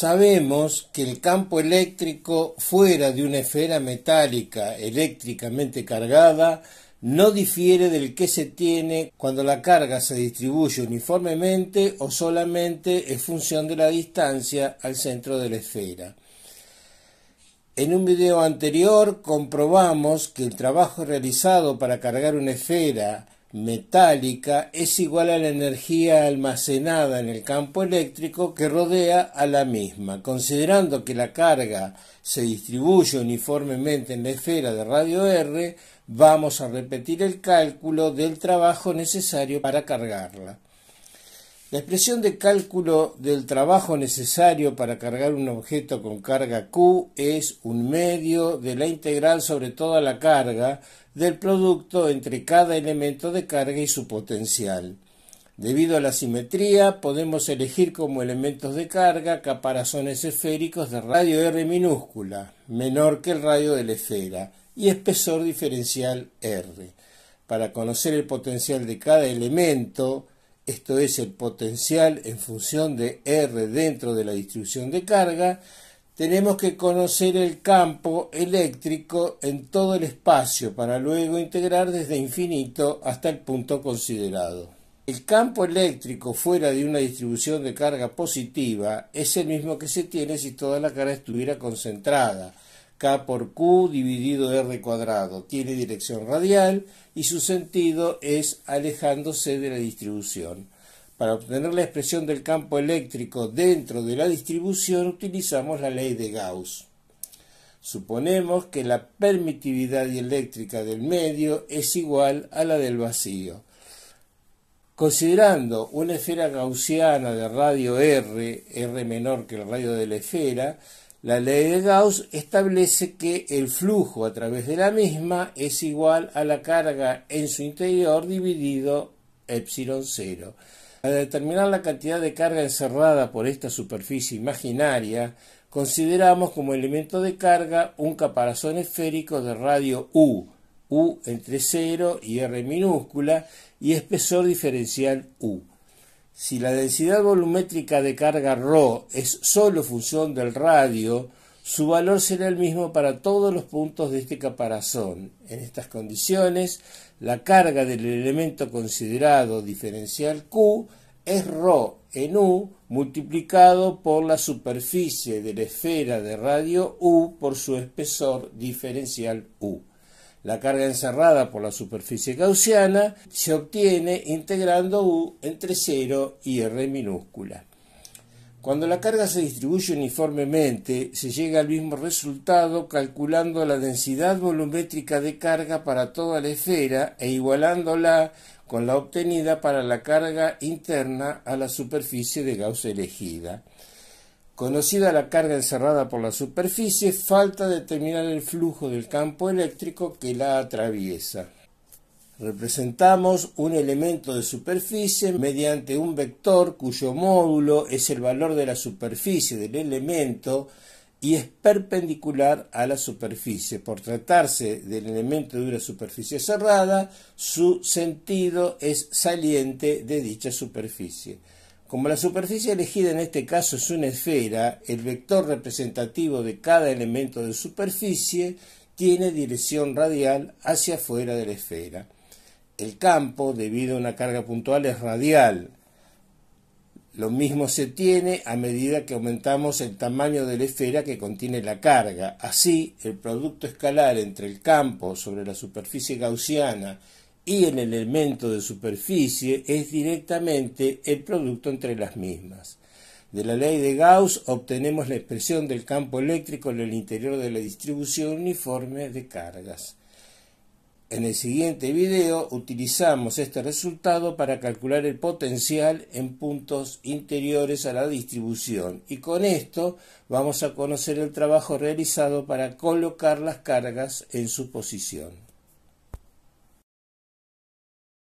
Sabemos que el campo eléctrico fuera de una esfera metálica eléctricamente cargada no difiere del que se tiene cuando la carga se distribuye uniformemente o solamente en función de la distancia al centro de la esfera. En un video anterior comprobamos que el trabajo realizado para cargar una esfera metálica es igual a la energía almacenada en el campo eléctrico que rodea a la misma. Considerando que la carga se distribuye uniformemente en la esfera de radio R, vamos a repetir el cálculo del trabajo necesario para cargarla. La expresión de cálculo del trabajo necesario para cargar un objeto con carga Q es un medio de la integral sobre toda la carga del producto entre cada elemento de carga y su potencial. Debido a la simetría, podemos elegir como elementos de carga caparazones esféricos de radio R minúscula, menor que el radio de la esfera, y espesor diferencial R. Para conocer el potencial de cada elemento, esto es el potencial en función de R dentro de la distribución de carga, tenemos que conocer el campo eléctrico en todo el espacio para luego integrar desde infinito hasta el punto considerado. El campo eléctrico fuera de una distribución de carga positiva es el mismo que se tiene si toda la carga estuviera concentrada, K por Q dividido R cuadrado. Tiene dirección radial y su sentido es alejándose de la distribución. Para obtener la expresión del campo eléctrico dentro de la distribución utilizamos la ley de Gauss. Suponemos que la permitividad eléctrica del medio es igual a la del vacío. Considerando una esfera gaussiana de radio R, R menor que el radio de la esfera, la ley de Gauss establece que el flujo a través de la misma es igual a la carga en su interior dividido epsilon 0. Para determinar la cantidad de carga encerrada por esta superficie imaginaria, consideramos como elemento de carga un caparazón esférico de radio U, U entre 0 y R minúscula, y espesor diferencial U. Si la densidad volumétrica de carga ρ es solo función del radio, su valor será el mismo para todos los puntos de este caparazón. En estas condiciones, la carga del elemento considerado diferencial Q es ρ en U multiplicado por la superficie de la esfera de radio U por su espesor diferencial U la carga encerrada por la superficie gaussiana se obtiene integrando U entre 0 y R minúscula. Cuando la carga se distribuye uniformemente, se llega al mismo resultado calculando la densidad volumétrica de carga para toda la esfera e igualándola con la obtenida para la carga interna a la superficie de Gauss elegida. Conocida la carga encerrada por la superficie, falta determinar el flujo del campo eléctrico que la atraviesa. Representamos un elemento de superficie mediante un vector cuyo módulo es el valor de la superficie del elemento y es perpendicular a la superficie. Por tratarse del elemento de una superficie cerrada, su sentido es saliente de dicha superficie. Como la superficie elegida en este caso es una esfera, el vector representativo de cada elemento de superficie tiene dirección radial hacia afuera de la esfera. El campo, debido a una carga puntual, es radial. Lo mismo se tiene a medida que aumentamos el tamaño de la esfera que contiene la carga. Así, el producto escalar entre el campo sobre la superficie gaussiana y el elemento de superficie es directamente el producto entre las mismas. De la ley de Gauss obtenemos la expresión del campo eléctrico en el interior de la distribución uniforme de cargas. En el siguiente video utilizamos este resultado para calcular el potencial en puntos interiores a la distribución y con esto vamos a conocer el trabajo realizado para colocar las cargas en su posición.